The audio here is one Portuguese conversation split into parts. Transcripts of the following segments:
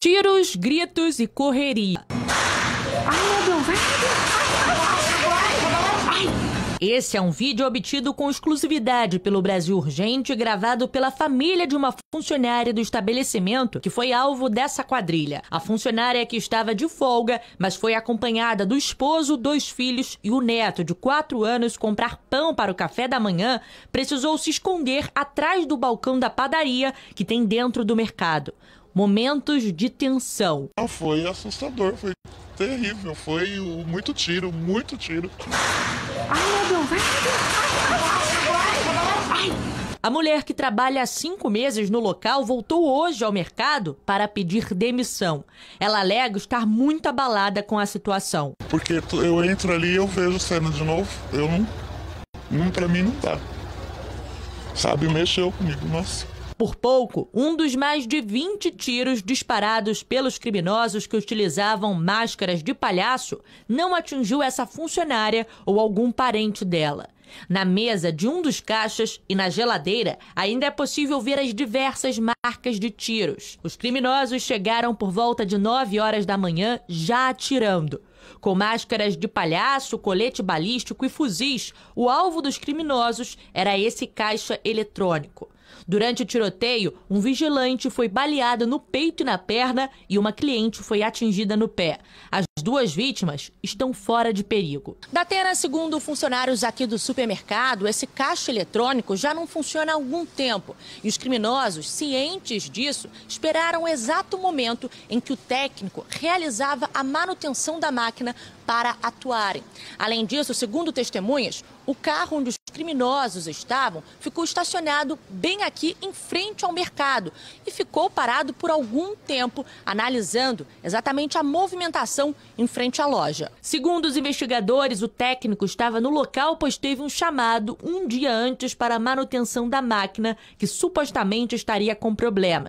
Tiros, gritos e correria. Ai, meu Deus! Esse é um vídeo obtido com exclusividade pelo Brasil Urgente, gravado pela família de uma funcionária do estabelecimento que foi alvo dessa quadrilha. A funcionária é que estava de folga, mas foi acompanhada do esposo, dois filhos e o neto de quatro anos comprar pão para o café da manhã, precisou se esconder atrás do balcão da padaria que tem dentro do mercado momentos de tensão. Foi assustador, foi terrível, foi muito tiro, muito tiro. Ai, meu Deus, vai, vai, A mulher que trabalha há cinco meses no local voltou hoje ao mercado para pedir demissão. Ela alega estar muito abalada com a situação. Porque eu entro ali e eu vejo cena de novo. Eu não. não pra mim não tá, Sabe, mexeu comigo, nossa por pouco um dos mais de 20 tiros disparados pelos criminosos que utilizavam máscaras de palhaço não atingiu essa funcionária ou algum parente dela. Na mesa de um dos caixas e na geladeira ainda é possível ver as diversas marcas de tiros. Os criminosos chegaram por volta de 9 horas da manhã já atirando. Com máscaras de palhaço, colete balístico e fuzis, o alvo dos criminosos era esse caixa eletrônico. Durante o tiroteio, um vigilante foi baleado no peito e na perna e uma cliente foi atingida no pé. As duas vítimas estão fora de perigo. Datena, segundo funcionários aqui do supermercado, esse caixa eletrônico já não funciona há algum tempo. E os criminosos, cientes disso, esperaram o exato momento em que o técnico realizava a manutenção da máquina máquina para atuarem. Além disso, segundo testemunhas, o carro onde os criminosos estavam ficou estacionado bem aqui em frente ao mercado e ficou parado por algum tempo, analisando exatamente a movimentação em frente à loja. Segundo os investigadores, o técnico estava no local, pois teve um chamado um dia antes para a manutenção da máquina, que supostamente estaria com problemas.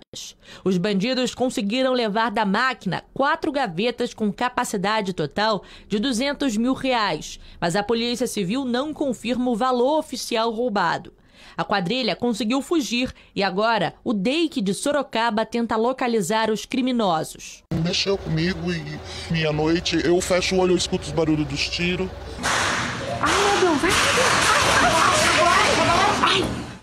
Os bandidos conseguiram levar da máquina quatro gavetas com capacidade total total de 200 mil reais, mas a Polícia Civil não confirma o valor oficial roubado. A quadrilha conseguiu fugir e agora o DEIC de Sorocaba tenta localizar os criminosos. Mexeu comigo e meia-noite eu fecho o olho e escuto os barulhos dos tiros. Ai, meu Deus, vai, vai, vai, vai, vai, vai.